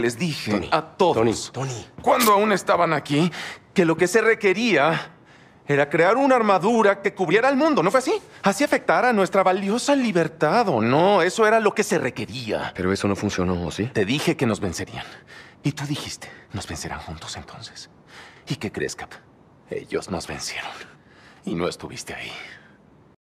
Les dije a todos, Tony, cuando aún estaban aquí, que lo que se requería era crear una armadura que cubriera el mundo, ¿no fue así? Así afectara nuestra valiosa libertad, ¿o no? Eso era lo que se requería. Pero eso no funcionó, ¿o sí? Te dije que nos vencerían. Y tú dijiste, nos vencerán juntos entonces. ¿Y qué crees, Cap? Ellos nos vencieron. Y no estuviste ahí.